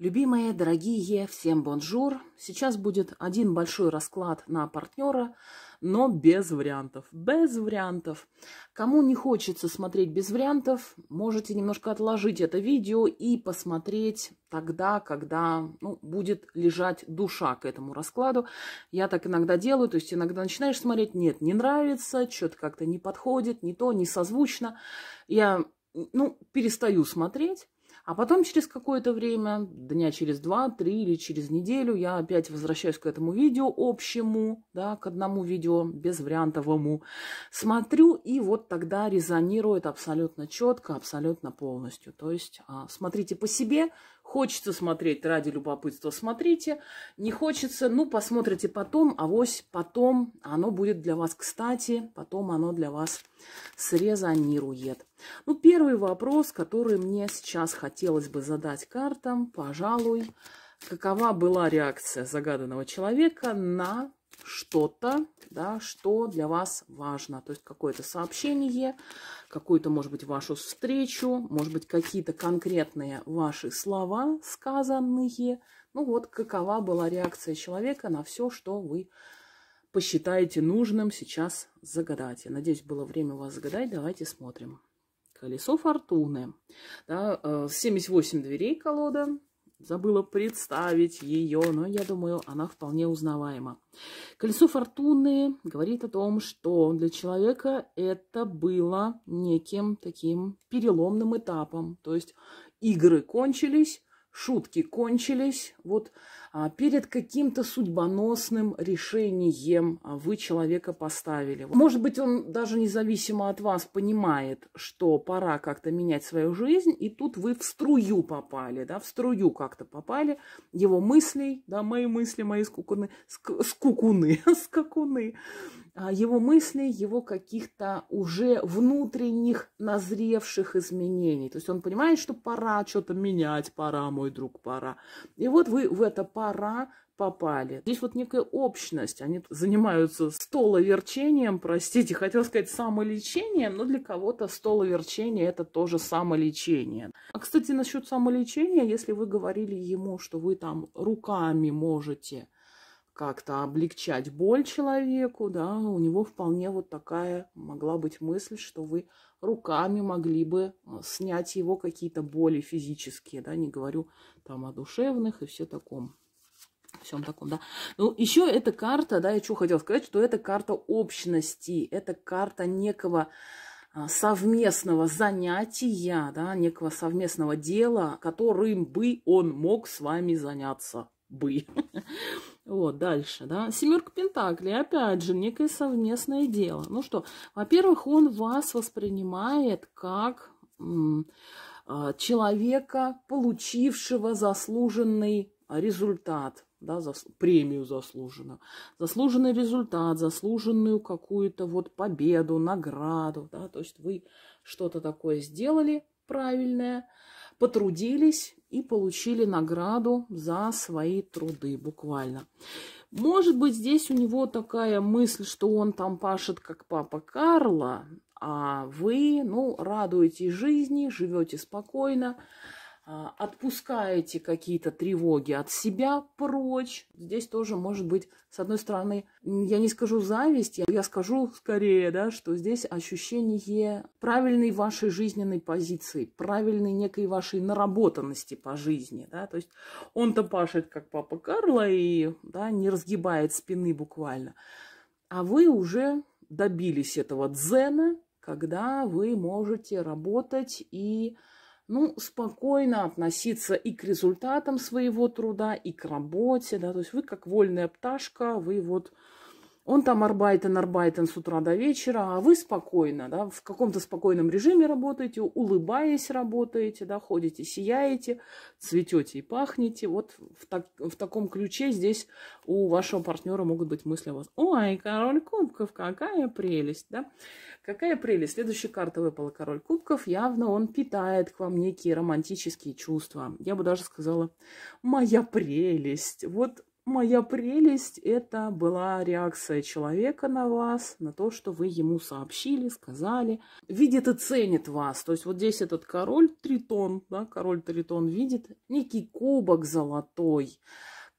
Любимые, дорогие, всем бонжур. Сейчас будет один большой расклад на партнера, но без вариантов. Без вариантов. Кому не хочется смотреть без вариантов, можете немножко отложить это видео и посмотреть тогда, когда ну, будет лежать душа к этому раскладу. Я так иногда делаю, то есть иногда начинаешь смотреть, нет, не нравится, что-то как-то не подходит, не то, не созвучно. Я ну, перестаю смотреть а потом через какое-то время, дня через два, три или через неделю, я опять возвращаюсь к этому видео общему, да, к одному видео, без вариантовому. Смотрю, и вот тогда резонирует абсолютно четко, абсолютно полностью. То есть а, смотрите по себе, Хочется смотреть ради любопытства, смотрите. Не хочется, ну, посмотрите потом, а авось потом оно будет для вас кстати, потом оно для вас срезонирует. Ну, первый вопрос, который мне сейчас хотелось бы задать картам, пожалуй, какова была реакция загаданного человека на что-то, да, что для вас важно. То есть какое-то сообщение, какую-то, может быть, вашу встречу, может быть, какие-то конкретные ваши слова сказанные. Ну вот, какова была реакция человека на все, что вы посчитаете нужным сейчас загадать. Я надеюсь, было время вас загадать. Давайте смотрим. Колесо фортуны. Да, 78 э, дверей колода. Забыла представить ее, но я думаю, она вполне узнаваема. Колесо фортуны говорит о том, что для человека это было неким таким переломным этапом. То есть игры кончились, шутки кончились. Вот а, перед каким-то судьбоносным решением а, вы человека поставили. Может быть, он даже независимо от вас понимает, что пора как-то менять свою жизнь, и тут вы в струю попали, да, в струю как-то попали его мыслей, да, мои мысли, мои скукуны, ск скукуны, скакуны. А, его мыслей, его каких-то уже внутренних назревших изменений. То есть он понимает, что пора что-то менять, пора, мой друг, пора. И вот вы в это пора попали. Здесь вот некая общность. Они занимаются столоверчением, простите, хотел сказать самолечением, но для кого-то столоверчение это тоже самолечение. А, кстати, насчет самолечения, если вы говорили ему, что вы там руками можете как-то облегчать боль человеку, да, у него вполне вот такая могла быть мысль, что вы руками могли бы э, снять его какие-то боли физические, да, не говорю там о душевных и все таком всем таком, да. Ну, еще эта карта, да, я что хотела сказать, что это карта общности, это карта некого а, совместного занятия, да, некого совместного дела, которым бы он мог с вами заняться бы. Вот, дальше, да. Семерка Пентаклей, опять же, некое совместное дело. Ну что, во-первых, он вас воспринимает как а, человека, получившего заслуженный результат, да, зас, премию заслуженную, заслуженный результат, заслуженную какую-то вот победу, награду, да, то есть вы что-то такое сделали правильное, потрудились и получили награду за свои труды буквально. Может быть, здесь у него такая мысль, что он там пашет, как папа Карла, а вы, ну, радуетесь жизни, живете спокойно, а, отпускаете какие-то тревоги от себя прочь. Здесь тоже может быть, с одной стороны, я не скажу зависть, я, скажу скорее, да, что здесь ощущение правильной вашей жизненной позиции, правильной некой вашей наработанности по жизни, да, то есть он-то пашет, как папа Карла, и, да, не разгибает спины буквально. А вы уже добились этого дзена, когда вы можете работать и ну, спокойно относиться и к результатам своего труда, и к работе, да, то есть вы как вольная пташка, вы вот он там арбайтен, арбайтен с утра до вечера, а вы спокойно, да, в каком-то спокойном режиме работаете, улыбаясь работаете, да, ходите, сияете, цветете и пахнете. Вот в, так, в таком ключе здесь у вашего партнера могут быть мысли о вас. Ой, король кубков, какая прелесть, да? Какая прелесть. Следующая карта выпала король кубков. Явно он питает к вам некие романтические чувства. Я бы даже сказала, моя прелесть. Вот Моя прелесть – это была реакция человека на вас, на то, что вы ему сообщили, сказали. Видит и ценит вас. То есть вот здесь этот король Тритон, да, король Тритон видит некий кубок золотой –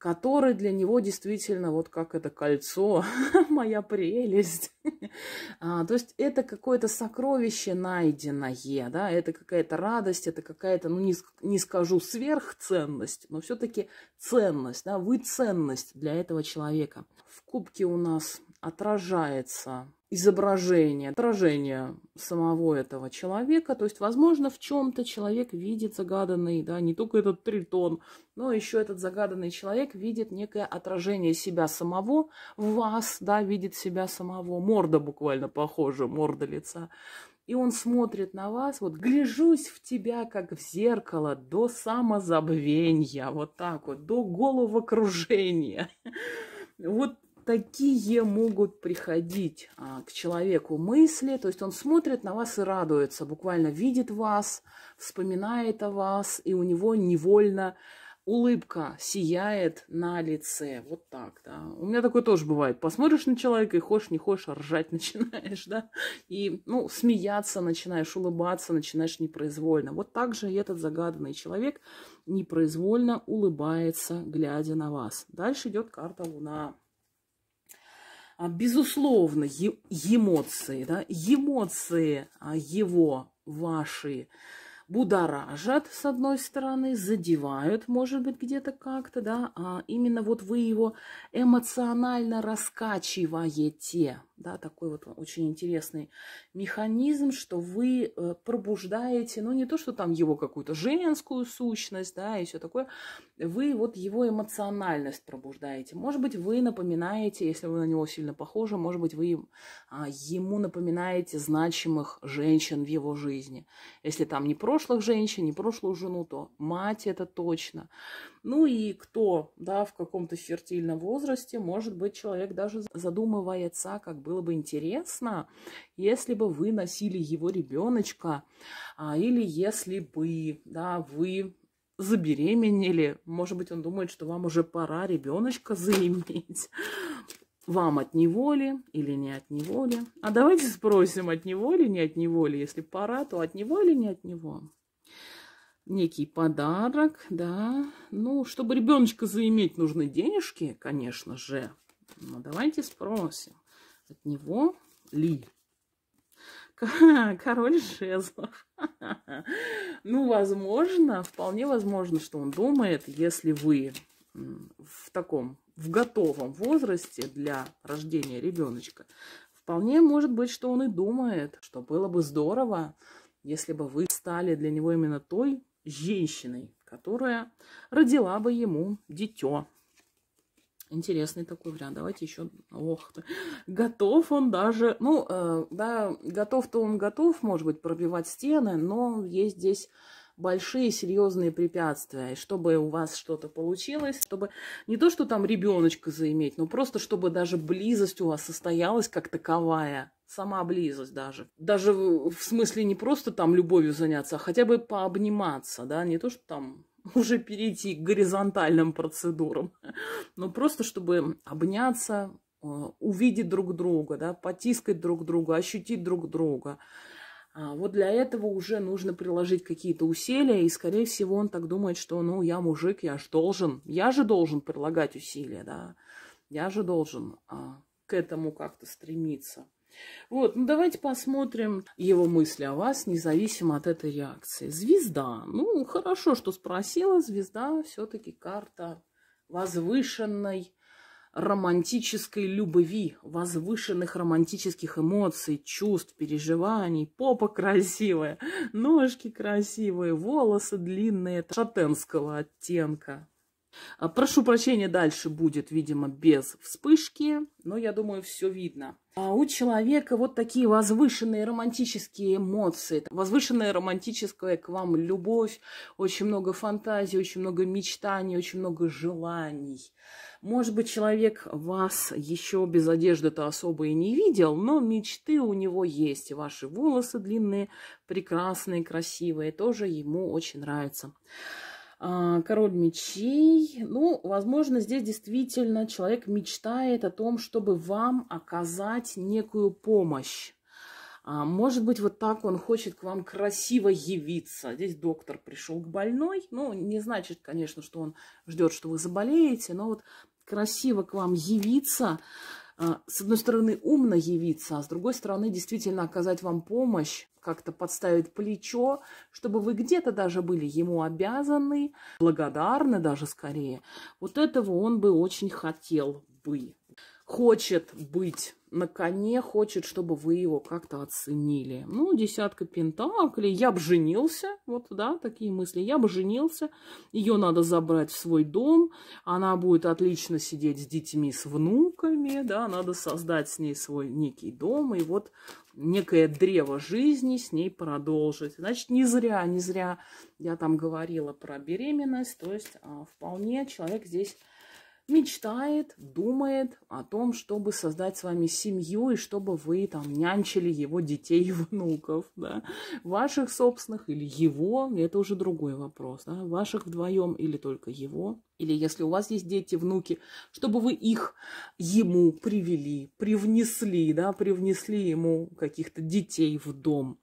который для него действительно вот как это кольцо, моя прелесть. а, то есть это какое-то сокровище найденное, да, это какая-то радость, это какая-то, ну не, не скажу сверхценность, но все-таки ценность, да, вы ценность для этого человека. В кубке у нас отражается изображение, отражение самого этого человека. То есть, возможно, в чем-то человек видит загаданный, да, не только этот тритон, но еще этот загаданный человек видит некое отражение себя самого в вас, да, видит себя самого, морда буквально похожа, морда лица. И он смотрит на вас, вот гляжусь в тебя, как в зеркало, до самозабвения, вот так вот, до головокружения. Вот какие могут приходить а, к человеку мысли. То есть он смотрит на вас и радуется, буквально видит вас, вспоминает о вас, и у него невольно улыбка сияет на лице. Вот так, да. У меня такое тоже бывает. Посмотришь на человека и хочешь, не хочешь, а ржать начинаешь, да. И, ну, смеяться начинаешь, улыбаться начинаешь непроизвольно. Вот так же и этот загаданный человек непроизвольно улыбается, глядя на вас. Дальше идет карта Луна. А, безусловно, эмоции, да, эмоции а, его, ваши, будоражат, с одной стороны, задевают, может быть, где-то как-то, да, а именно вот вы его эмоционально раскачиваете, да, такой вот очень интересный механизм, что вы э, пробуждаете, ну, не то, что там его какую-то женскую сущность, да, и все такое, вы вот его эмоциональность пробуждаете. Может быть, вы напоминаете, если вы на него сильно похожи, может быть, вы а, ему напоминаете значимых женщин в его жизни. Если там не прошлых женщин, не прошлую жену, то мать это точно. Ну и кто, да, в каком-то фертильном возрасте, может быть, человек даже задумывается, как было бы интересно, если бы вы носили его ребеночка, а, или если бы, да, вы забеременели, может быть, он думает, что вам уже пора ребеночка заиметь. Вам от него ли или не от него ли? А давайте спросим, от него ли, не от него ли. Если пора, то от него или не от него некий подарок, да. Ну, чтобы ребеночка заиметь, нужны денежки, конечно же. Но ну, давайте спросим от него ли. Король жезлов. Ну, возможно, вполне возможно, что он думает, если вы в таком, в готовом возрасте для рождения ребеночка, вполне может быть, что он и думает, что было бы здорово, если бы вы стали для него именно той женщиной, которая родила бы ему дитё. Интересный такой вариант. Давайте еще. Ох, ты. готов он даже. Ну, э, да, готов-то он готов, может быть, пробивать стены, но есть здесь большие серьезные препятствия. И чтобы у вас что-то получилось, чтобы не то, что там ребеночка заиметь, но просто чтобы даже близость у вас состоялась как таковая. Сама близость даже. Даже в смысле не просто там любовью заняться, а хотя бы пообниматься, да, не то, что там уже перейти к горизонтальным процедурам, но просто чтобы обняться, э, увидеть друг друга, да, потискать друг друга, ощутить друг друга. А вот для этого уже нужно приложить какие-то усилия, и, скорее всего, он так думает, что, ну, я мужик, я же должен, я же должен прилагать усилия, да, я же должен а, к этому как-то стремиться. Вот, ну давайте посмотрим его мысли о вас, независимо от этой реакции. Звезда. Ну, хорошо, что спросила. Звезда все-таки карта возвышенной романтической любви, возвышенных романтических эмоций, чувств, переживаний. Попа красивая, ножки красивые, волосы длинные, шатенского оттенка. А, прошу прощения, дальше будет, видимо, без вспышки, но я думаю, все видно. А у человека вот такие возвышенные романтические эмоции, возвышенная романтическая к вам любовь, очень много фантазий, очень много мечтаний, очень много желаний. Может быть, человек вас еще без одежды-то особо и не видел, но мечты у него есть. ваши волосы длинные, прекрасные, красивые, тоже ему очень нравится. А, король мечей. Ну, возможно, здесь действительно человек мечтает о том, чтобы вам оказать некую помощь. А, может быть, вот так он хочет к вам красиво явиться. Здесь доктор пришел к больной. Ну, не значит, конечно, что он ждет, что вы заболеете, но вот красиво к вам явиться – Э, с одной стороны, умно явиться, а с другой стороны, действительно оказать вам помощь, как-то подставить плечо, чтобы вы где-то даже были ему обязаны, благодарны даже скорее. Вот этого он бы очень хотел бы хочет быть на коне, хочет, чтобы вы его как-то оценили. Ну, десятка пентаклей, я бы женился, вот, да, такие мысли, я бы женился, ее надо забрать в свой дом, она будет отлично сидеть с детьми, с внуками, да, надо создать с ней свой некий дом, и вот некое древо жизни с ней продолжить. Значит, не зря, не зря я там говорила про беременность, то есть а, вполне человек здесь мечтает, думает о том, чтобы создать с вами семью и чтобы вы там нянчили его детей и внуков, да, ваших собственных или его, это уже другой вопрос, да, ваших вдвоем или только его, или если у вас есть дети, внуки, чтобы вы их ему привели, привнесли, да, привнесли ему каких-то детей в дом.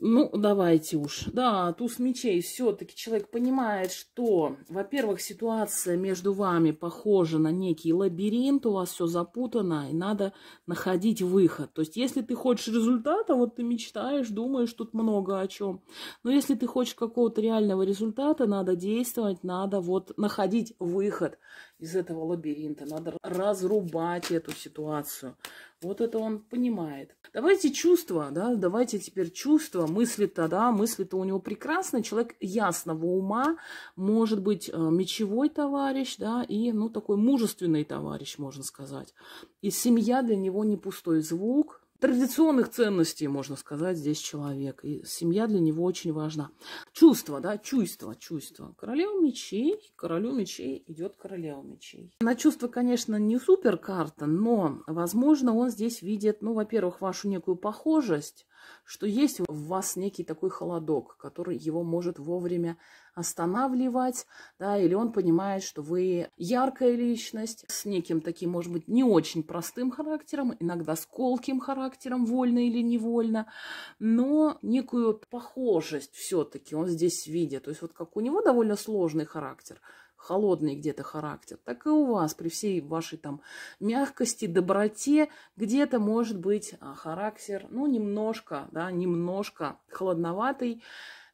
Ну, давайте уж. Да, туз мечей. Все-таки человек понимает, что, во-первых, ситуация между вами похожа на некий лабиринт, у вас все запутано, и надо находить выход. То есть, если ты хочешь результата, вот ты мечтаешь, думаешь тут много о чем. Но если ты хочешь какого-то реального результата, надо действовать, надо вот находить выход из этого лабиринта. Надо разрубать эту ситуацию. Вот это он понимает. Давайте чувства, да, давайте теперь чувства, мысли-то, да, мысли-то у него прекрасные. Человек ясного ума, может быть, э, мечевой товарищ, да, и, ну, такой мужественный товарищ, можно сказать. И семья для него не пустой звук, традиционных ценностей, можно сказать, здесь человек. И семья для него очень важна. Чувство, да, чувство, чувство. Королева мечей, королю мечей идет королева мечей. На чувство, конечно, не супер карта, но, возможно, он здесь видит, ну, во-первых, вашу некую похожесть, что есть в вас некий такой холодок, который его может вовремя останавливать, да, или он понимает, что вы яркая личность с неким таким, может быть, не очень простым характером, иногда с колким характером, вольно или невольно, но некую похожесть все-таки он здесь видит. То есть вот как у него довольно сложный характер – холодный где-то характер, так и у вас при всей вашей там мягкости, доброте где-то может быть а, характер, ну, немножко, да, немножко холодноватый,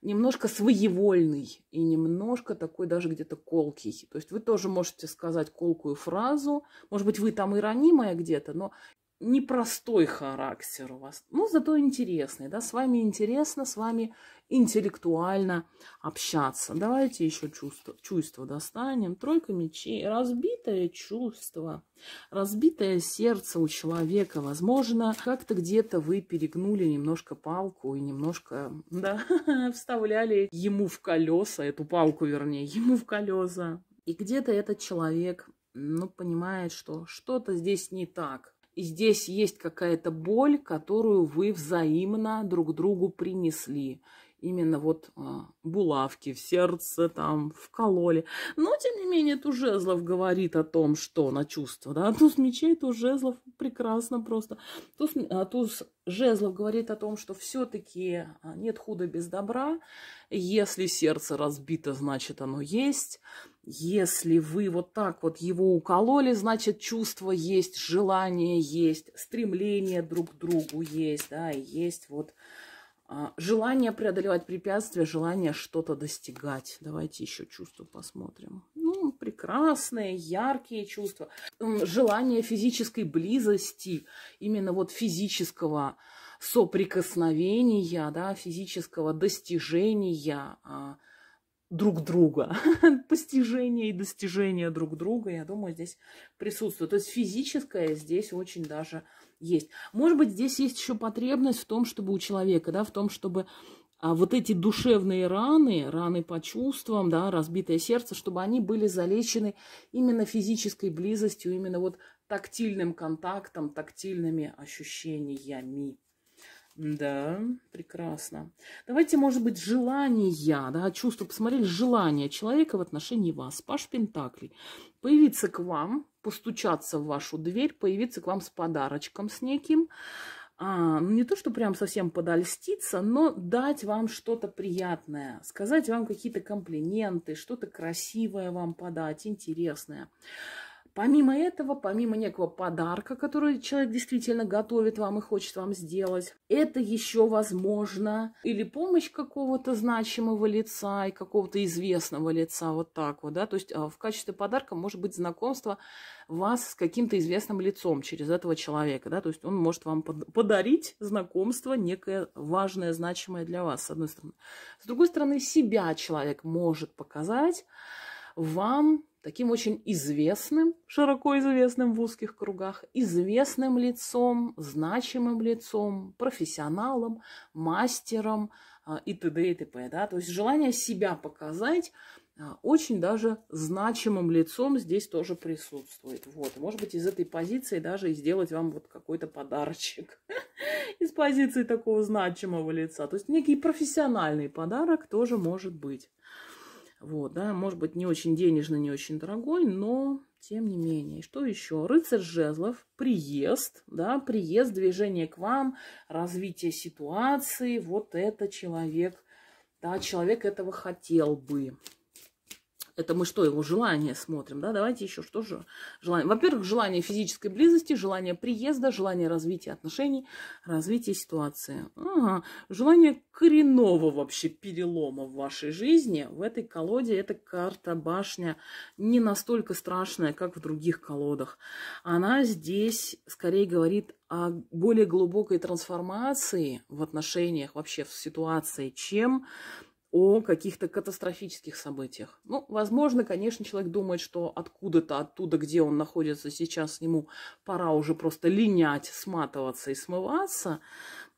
немножко своевольный и немножко такой даже где-то колкий. То есть вы тоже можете сказать колкую фразу, может быть, вы там и ранимая где-то, но непростой характер у вас, ну, зато интересный, да, с вами интересно, с вами интеллектуально общаться. Давайте еще чувство, чувство достанем. Тройка мечей. Разбитое чувство, разбитое сердце у человека. Возможно, как-то где-то вы перегнули немножко палку и немножко да, вставляли ему в колеса, эту палку, вернее, ему в колеса. И где-то этот человек ну, понимает, что что-то здесь не так. И здесь есть какая-то боль, которую вы взаимно друг другу принесли именно вот а, булавки в сердце там вкололи. Но, тем не менее, жезлов говорит о том, что на чувство, да, туз мечей, туз жезлов, прекрасно просто. Туз, а, туз жезлов говорит о том, что все-таки а, нет худа без добра. Если сердце разбито, значит оно есть. Если вы вот так вот его укололи, значит чувство есть, желание есть, стремление друг к другу есть, да, есть вот а, желание преодолевать препятствия, желание что-то достигать. Давайте еще чувства посмотрим. Ну, прекрасные, яркие чувства. Желание физической близости, именно вот физического соприкосновения, да, физического достижения, а, друг друга, постижение и достижение друг друга, я думаю, здесь присутствует. То есть физическое здесь очень даже есть. Может быть, здесь есть еще потребность в том, чтобы у человека, да, в том, чтобы а вот эти душевные раны, раны по чувствам, да, разбитое сердце, чтобы они были залечены именно физической близостью, именно вот тактильным контактом, тактильными ощущениями. Да, прекрасно. Давайте, может быть, желания, да, чувство. Посмотрели желание человека в отношении вас. Паш Пентаклей. Появиться к вам, постучаться в вашу дверь, появиться к вам с подарочком, с неким. А, ну, не то, что прям совсем подольститься, но дать вам что-то приятное, сказать вам какие-то комплименты, что-то красивое вам подать, интересное. Помимо этого, помимо некого подарка, который человек действительно готовит вам и хочет вам сделать, это еще возможно или помощь какого-то значимого лица и какого-то известного лица, вот так вот, да, то есть а, в качестве подарка может быть знакомство вас с каким-то известным лицом через этого человека, да, то есть он может вам подарить знакомство некое важное, значимое для вас, с одной стороны. С другой стороны, себя человек может показать вам таким очень известным, широко известным в узких кругах, известным лицом, значимым лицом, профессионалом, мастером а, и т.д. и т.п. Да? То есть желание себя показать а, очень даже значимым лицом здесь тоже присутствует. Вот. Может быть, из этой позиции даже и сделать вам вот какой-то подарочек. Из позиции такого значимого лица. То есть некий профессиональный подарок тоже может быть. Вот, да, может быть, не очень денежный, не очень дорогой, но тем не менее. И что еще? Рыцарь жезлов, приезд, да, приезд, движение к вам, развитие ситуации. Вот это человек, да, человек этого хотел бы. Это мы что, его желание смотрим, да? Давайте еще что же желание. Во-первых, желание физической близости, желание приезда, желание развития отношений, развития ситуации. Ага. Желание коренного вообще перелома в вашей жизни. В этой колоде эта карта башня не настолько страшная, как в других колодах. Она здесь скорее говорит о более глубокой трансформации в отношениях, вообще в ситуации, чем о каких-то катастрофических событиях. Ну, возможно, конечно, человек думает, что откуда-то, оттуда, где он находится сейчас, ему пора уже просто линять, сматываться и смываться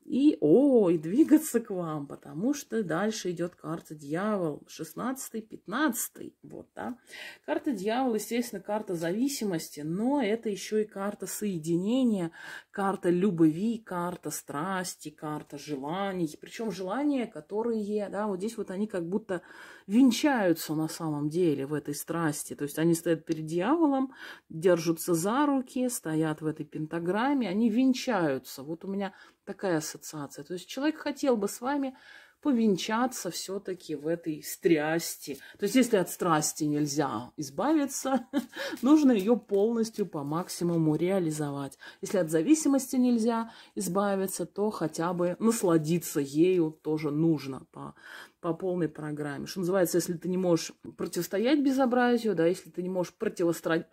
и, о, и двигаться к вам, потому что дальше идет карта дьявол, 16-15, вот, да. Карта дьявол, естественно, карта зависимости, но это еще и карта соединения, карта любви, карта страсти, карта желаний, причем желания, которые, да, вот здесь вот они как будто венчаются на самом деле в этой страсти. То есть они стоят перед дьяволом, держатся за руки, стоят в этой пентаграмме, они венчаются. Вот у меня такая ассоциация. То есть человек хотел бы с вами повенчаться все-таки в этой страсти. То есть, если от страсти нельзя избавиться, нужно ее полностью по максимуму реализовать. Если от зависимости нельзя избавиться, то хотя бы насладиться ею тоже нужно по, по полной программе. Что называется, если ты не можешь противостоять безобразию, да, если ты не можешь противостоять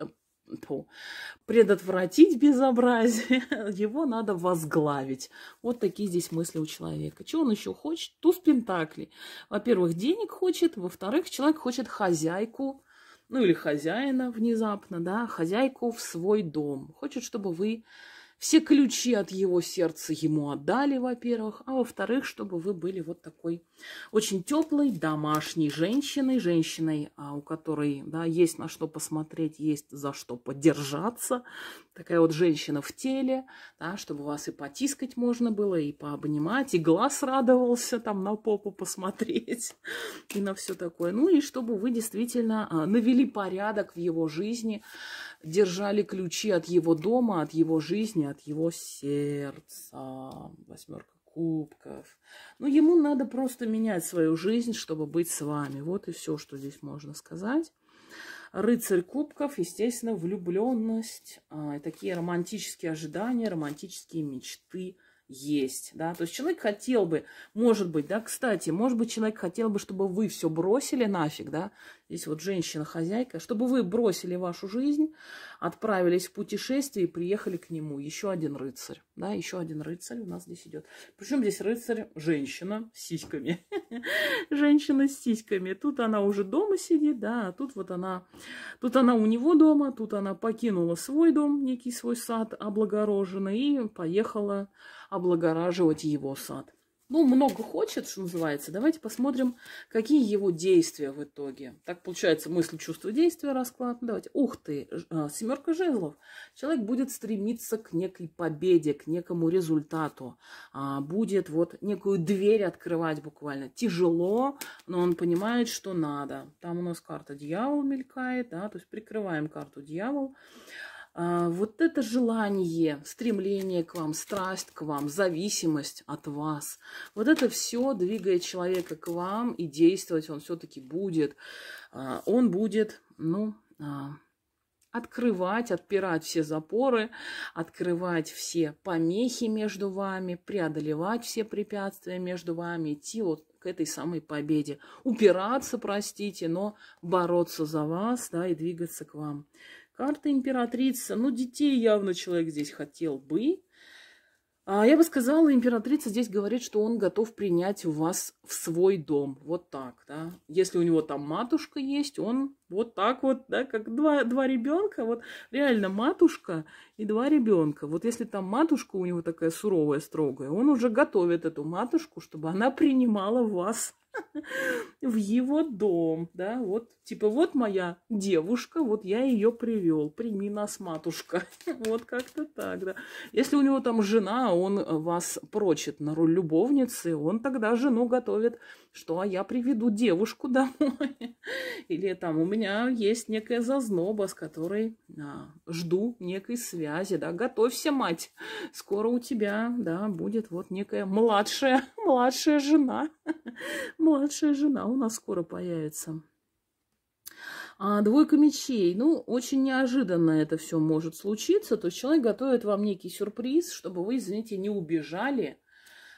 предотвратить безобразие, его надо возглавить. Вот такие здесь мысли у человека. Чего он еще хочет? Туз Пентакли. Во-первых, денег хочет, во-вторых, человек хочет хозяйку, ну или хозяина внезапно, да, хозяйку в свой дом. Хочет, чтобы вы все ключи от его сердца ему отдали, во-первых, а во-вторых, чтобы вы были вот такой очень теплой, домашней женщиной, женщиной, а, у которой да, есть на что посмотреть, есть за что поддержаться, такая вот женщина в теле, да, чтобы вас и потискать можно было, и пообнимать, и глаз радовался там на попу посмотреть, и на все такое. Ну и чтобы вы действительно а, навели порядок в его жизни, держали ключи от его дома, от его жизни, от его сердца, восьмерка кубков. Ну, ему надо просто менять свою жизнь, чтобы быть с вами. Вот и все, что здесь можно сказать. Рыцарь кубков, естественно, влюбленность, а, такие романтические ожидания, романтические мечты есть, да, то есть человек хотел бы, может быть, да, кстати, может быть, человек хотел бы, чтобы вы все бросили нафиг, да, здесь вот женщина-хозяйка, чтобы вы бросили вашу жизнь, отправились в путешествие и приехали к нему. Еще один рыцарь, да, еще один рыцарь у нас здесь идет. Причем здесь рыцарь женщина с сиськами. Женщина с сиськами. Тут она уже дома сидит, да, а тут вот она, тут она у него дома, тут она покинула свой дом, некий свой сад облагороженный и поехала облагораживать его сад ну, много хочет, что называется. Давайте посмотрим, какие его действия в итоге. Так получается мысль, чувство, действия, расклад. Ну, давайте. Ух ты, а, семерка жезлов. Человек будет стремиться к некой победе, к некому результату. А, будет вот некую дверь открывать буквально. Тяжело, но он понимает, что надо. Там у нас карта дьявол мелькает, да, то есть прикрываем карту дьявол. Дьявол. А, вот это желание, стремление к вам, страсть к вам, зависимость от вас, вот это все двигает человека к вам, и действовать он все-таки будет. А, он будет, ну, а, открывать, отпирать все запоры, открывать все помехи между вами, преодолевать все препятствия между вами, идти вот к этой самой победе. Упираться, простите, но бороться за вас, да, и двигаться к вам. Карта императрица. Ну, детей явно человек здесь хотел бы. А я бы сказала, императрица здесь говорит, что он готов принять вас в свой дом. Вот так, да. Если у него там матушка есть, он вот так вот, да, как два, два ребенка. Вот реально матушка и два ребенка. Вот если там матушка у него такая суровая, строгая, он уже готовит эту матушку, чтобы она принимала вас в его дом, да, вот, типа, вот моя девушка, вот я ее привел, прими нас, матушка, вот как-то так, да. Если у него там жена, он э, вас прочит на роль любовницы, он тогда жену готовит что а я приведу девушку домой. Или там у меня есть некая зазноба, с которой а, жду некой связи, да, готовься, мать, скоро у тебя, да, будет вот некая младшая, младшая жена, младшая жена у нас скоро появится. А двойка мечей, ну, очень неожиданно это все может случиться. То есть человек готовит вам некий сюрприз, чтобы вы, извините, не убежали,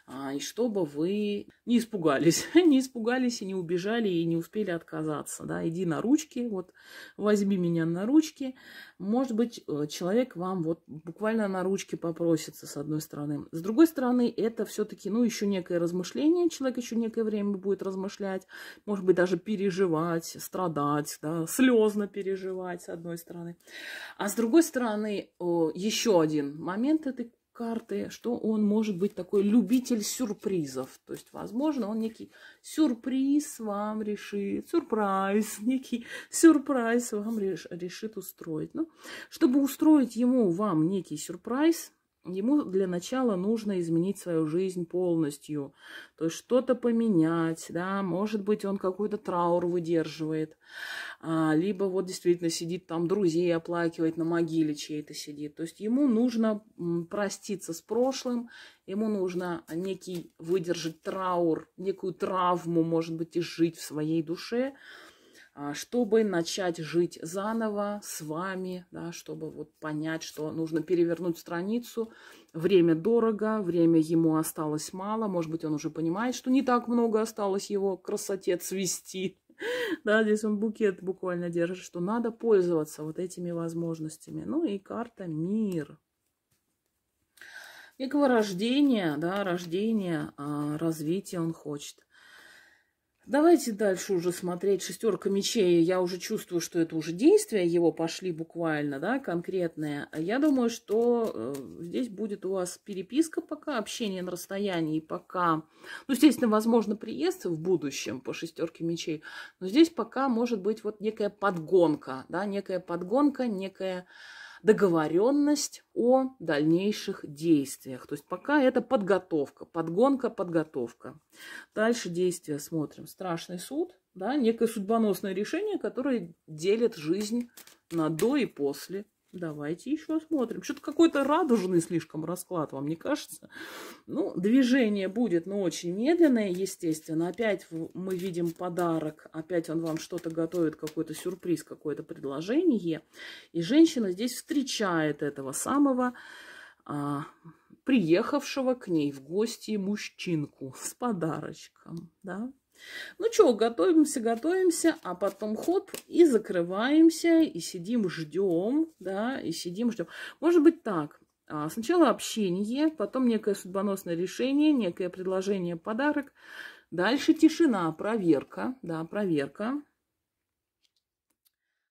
а, и чтобы вы не испугались, не испугались и не убежали, и не успели отказаться, да, иди на ручки, вот, возьми меня на ручки, может быть, э, человек вам вот буквально на ручки попросится, с одной стороны, с другой стороны, это все-таки, ну, еще некое размышление, человек еще некое время будет размышлять, может быть, даже переживать, страдать, да, слезно переживать, с одной стороны, а с другой стороны, еще один момент этой карты, что он может быть такой любитель сюрпризов. То есть, возможно, он некий сюрприз вам решит, сюрприз, некий сюрприз вам решит устроить. Ну, чтобы устроить ему, вам некий сюрприз – Ему для начала нужно изменить свою жизнь полностью, то есть что-то поменять, да, может быть, он какой-то траур выдерживает, а, либо вот действительно сидит там друзей оплакивает, на могиле чей то сидит. То есть ему нужно проститься с прошлым, ему нужно некий выдержать траур, некую травму, может быть, и жить в своей душе, а, чтобы начать жить заново с вами, да, чтобы вот понять, что нужно перевернуть страницу. Время дорого, время ему осталось мало. Может быть, он уже понимает, что не так много осталось его красоте цвести. Да, здесь он букет буквально держит, что надо пользоваться вот этими возможностями. Ну и карта «Мир». Некого рождения, да, рождения, а, развития он хочет. Давайте дальше уже смотреть «Шестерка мечей». Я уже чувствую, что это уже действия его пошли буквально, да, конкретные. Я думаю, что э, здесь будет у вас переписка пока, общение на расстоянии пока. Ну, естественно, возможно, приезд в будущем по «Шестерке мечей». Но здесь пока может быть вот некая подгонка, да, некая подгонка, некая договоренность о дальнейших действиях. То есть пока это подготовка, подгонка, подготовка. Дальше действия смотрим. Страшный суд, да, некое судьбоносное решение, которое делит жизнь на до и после Давайте еще смотрим. Что-то какой-то радужный слишком расклад, вам не кажется? Ну, движение будет, но очень медленное, естественно. Опять мы видим подарок, опять он вам что-то готовит, какой-то сюрприз, какое-то предложение. И женщина здесь встречает этого самого а, приехавшего к ней в гости мужчинку с подарочком, да? Ну что, готовимся, готовимся, а потом хоп, и закрываемся, и сидим, ждем, да, и сидим, ждем. Может быть так, а, сначала общение, потом некое судьбоносное решение, некое предложение, подарок, дальше тишина, проверка, да, проверка.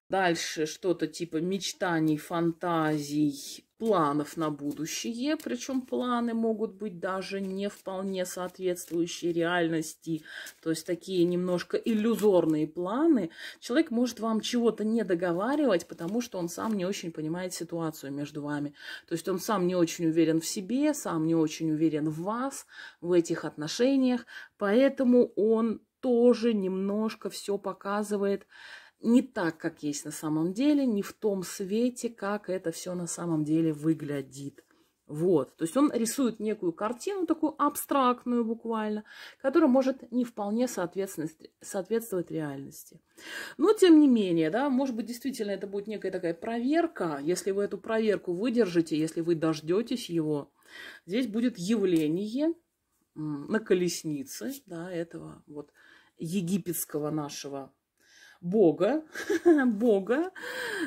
Дальше что-то типа мечтаний, фантазий, планов на будущее, причем планы могут быть даже не вполне соответствующие реальности, то есть такие немножко иллюзорные планы. Человек может вам чего-то не договаривать, потому что он сам не очень понимает ситуацию между вами. То есть он сам не очень уверен в себе, сам не очень уверен в вас, в этих отношениях, поэтому он тоже немножко все показывает, не так, как есть на самом деле, не в том свете, как это все на самом деле выглядит. Вот, то есть он рисует некую картину, такую абстрактную буквально, которая может не вполне соответствовать реальности. Но, тем не менее, да, может быть, действительно это будет некая такая проверка. Если вы эту проверку выдержите, если вы дождетесь его, здесь будет явление на колеснице, да, этого вот египетского нашего Бога, Бога,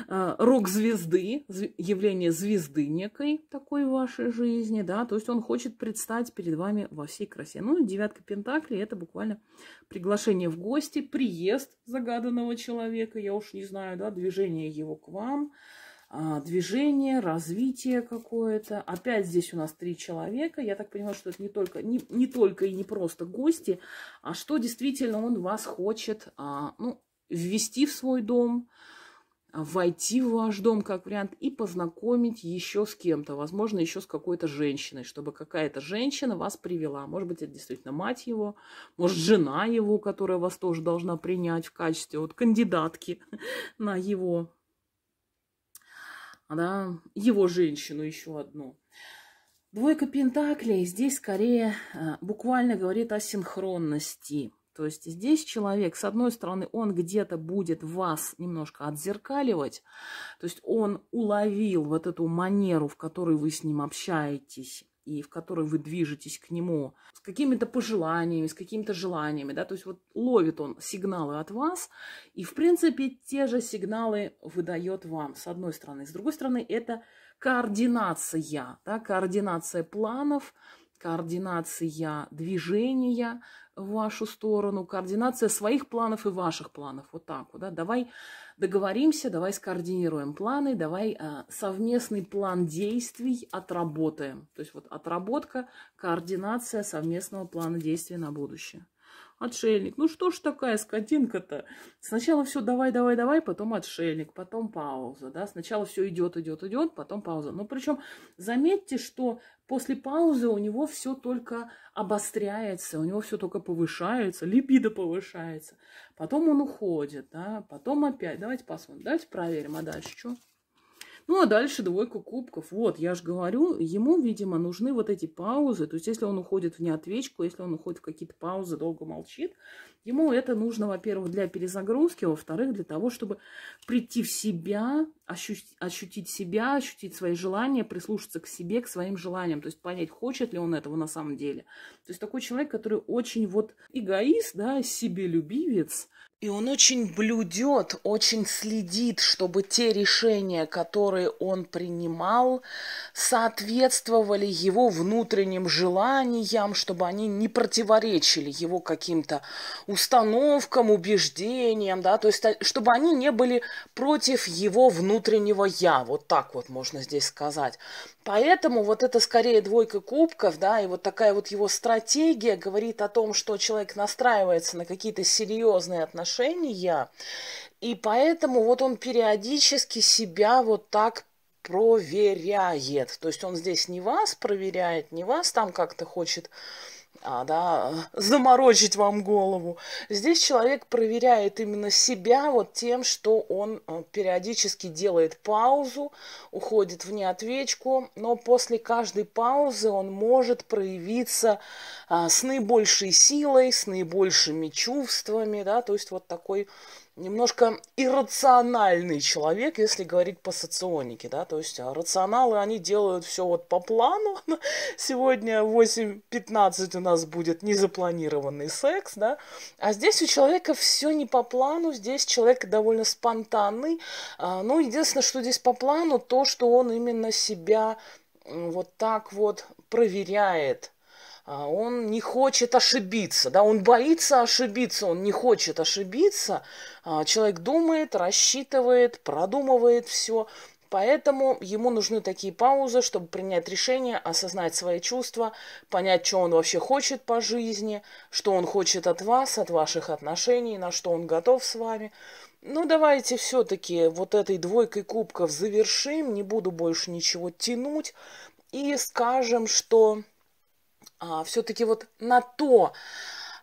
э, рок-звезды, явление звезды некой такой в вашей жизни, да, то есть он хочет предстать перед вами во всей красе. Ну, девятка Пентаклей – это буквально приглашение в гости, приезд загаданного человека, я уж не знаю, да, движение его к вам, а, движение, развитие какое-то. Опять здесь у нас три человека. Я так понимаю, что это не только, не, не только и не просто гости, а что действительно он вас хочет, а, ну, ввести в свой дом, войти в ваш дом как вариант и познакомить еще с кем-то, возможно, еще с какой-то женщиной, чтобы какая-то женщина вас привела. Может быть, это действительно мать его, может, жена его, которая вас тоже должна принять в качестве вот кандидатки на его, да, его женщину еще одну. Двойка Пентаклей здесь скорее э, буквально говорит о синхронности – то есть здесь человек, с одной стороны, он где-то будет вас немножко отзеркаливать, то есть он уловил вот эту манеру, в которой вы с ним общаетесь, и в которой вы движетесь к нему с какими-то пожеланиями, с какими-то желаниями, да, то есть вот ловит он сигналы от вас, и, в принципе, те же сигналы выдает вам, с одной стороны. С другой стороны, это координация, да, координация планов, координация движения, в вашу сторону, координация своих планов и ваших планов. Вот так вот, да, давай договоримся, давай скоординируем планы, давай э, совместный план действий отработаем. То есть вот отработка, координация совместного плана действий на будущее. Отшельник. Ну что ж такая скотинка-то? Сначала все давай, давай, давай, потом отшельник, потом пауза. Да? Сначала все идет, идет, идет, потом пауза. Но причем заметьте, что После паузы у него все только обостряется, у него все только повышается, либидо повышается. Потом он уходит, да, потом опять. Давайте посмотрим, давайте проверим, а дальше что? Ну, а дальше двойку кубков. Вот, я же говорю, ему, видимо, нужны вот эти паузы. То есть, если он уходит в неотвечку, если он уходит в какие-то паузы, долго молчит, ему это нужно, во-первых, для перезагрузки, во-вторых, для того, чтобы прийти в себя, ощутить, ощутить себя, ощутить свои желания, прислушаться к себе, к своим желаниям. То есть, понять, хочет ли он этого на самом деле. То есть, такой человек, который очень вот эгоист, да, себелюбивец, и он очень блюдет, очень следит, чтобы те решения, которые он принимал, соответствовали его внутренним желаниям, чтобы они не противоречили его каким-то установкам, убеждениям, да, то есть э, чтобы они не были против его внутреннего «я», вот так вот можно здесь сказать. Поэтому вот это скорее двойка кубков, да, и вот такая вот его стратегия говорит о том, что человек настраивается на какие-то серьезные отношения, отношения, и поэтому вот он периодически себя вот так проверяет. То есть он здесь не вас проверяет, не вас там как-то хочет а, да, заморочить вам голову. Здесь человек проверяет именно себя вот тем, что он э, периодически делает паузу, уходит в неотвечку, но после каждой паузы он может проявиться а, с наибольшей силой, с наибольшими чувствами, да, то есть вот такой немножко иррациональный человек, если говорить по соционике, да, то есть а, рационалы, они делают все вот по плану, сегодня 8.15 у нас будет незапланированный секс, да, а здесь у человека все не по плану, здесь человек довольно спонтанный, а, ну, единственное, что здесь по плану, то, что он именно себя вот так вот проверяет, а он не хочет ошибиться, да, он боится ошибиться, он не хочет ошибиться. А человек думает, рассчитывает, продумывает все. Поэтому ему нужны такие паузы, чтобы принять решение, осознать свои чувства, понять, что он вообще хочет по жизни, что он хочет от вас, от ваших отношений, на что он готов с вами. Ну, давайте все-таки вот этой двойкой кубков завершим, не буду больше ничего тянуть, и скажем, что а, все-таки вот на то,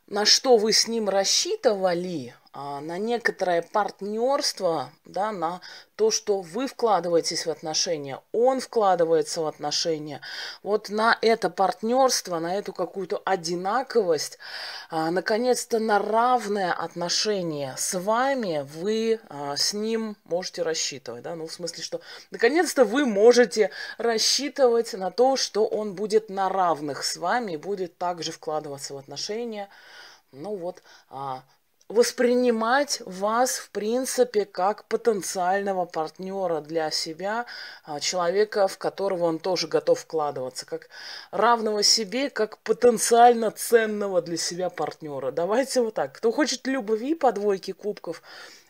на что вы с ним рассчитывали, а, на некоторое партнерство, да, на то, что вы вкладываетесь в отношения, он вкладывается в отношения. Вот на это партнерство, на эту какую-то одинаковость, а, наконец-то на равное отношение с вами вы а, с ним можете рассчитывать. Да? Ну, в смысле, что наконец-то вы можете рассчитывать на то, что он будет на равных с вами и будет также вкладываться в отношения. Ну вот, а, воспринимать вас, в принципе, как потенциального партнера для себя, а, человека, в которого он тоже готов вкладываться, как равного себе, как потенциально ценного для себя партнера. Давайте вот так. Кто хочет любви по двойке кубков,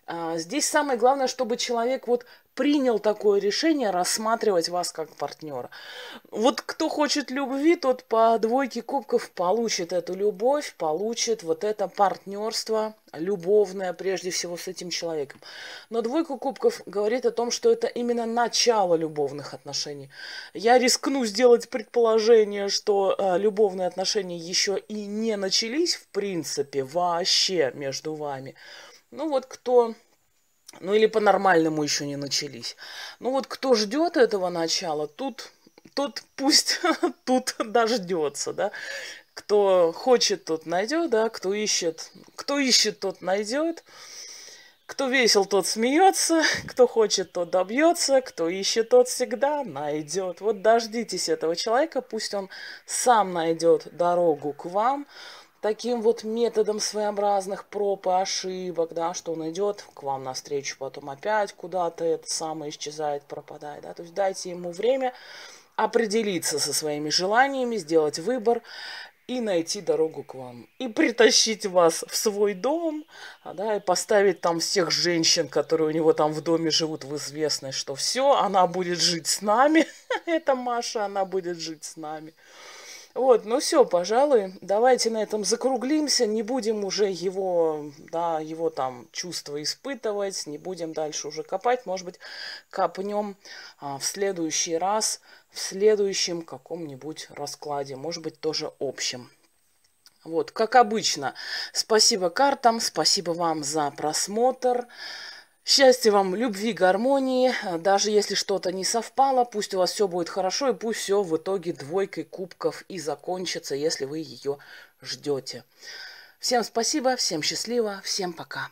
а, здесь самое главное, чтобы человек вот принял такое решение рассматривать вас как партнера. Вот кто хочет любви, тот по двойке кубков получит эту любовь, получит вот это партнерство любовное, прежде всего, с этим человеком. Но двойка кубков говорит о том, что это именно начало любовных отношений. Я рискну сделать предположение, что э, любовные отношения еще и не начались, в принципе, вообще между вами. Ну вот кто ну или по-нормальному еще не начались. Ну вот кто ждет этого начала, тут, тот пусть тут дождется, да. Кто хочет, тот найдет, да, кто ищет, кто ищет, тот найдет. Кто весел, тот смеется, кто хочет, тот добьется, кто ищет, тот всегда найдет. Вот дождитесь этого человека, пусть он сам найдет дорогу к вам, таким вот методом своеобразных проб и ошибок, да, что он идет к вам навстречу, потом опять куда-то это самое исчезает, пропадает, да, то есть дайте ему время определиться со своими желаниями, сделать выбор и найти дорогу к вам. И притащить вас в свой дом, а, да, и поставить там всех женщин, которые у него там в доме живут, в известность, что все, она будет жить с нами. Это Маша, она будет жить с нами. Вот, ну все, пожалуй, давайте на этом закруглимся, не будем уже его, да, его там чувства испытывать, не будем дальше уже копать, может быть, копнем а, в следующий раз, в следующем каком-нибудь раскладе, может быть, тоже общем. Вот, как обычно, спасибо картам, спасибо вам за просмотр. Счастья вам, любви, гармонии. Даже если что-то не совпало, пусть у вас все будет хорошо, и пусть все в итоге двойкой кубков и закончится, если вы ее ждете. Всем спасибо, всем счастливо, всем пока.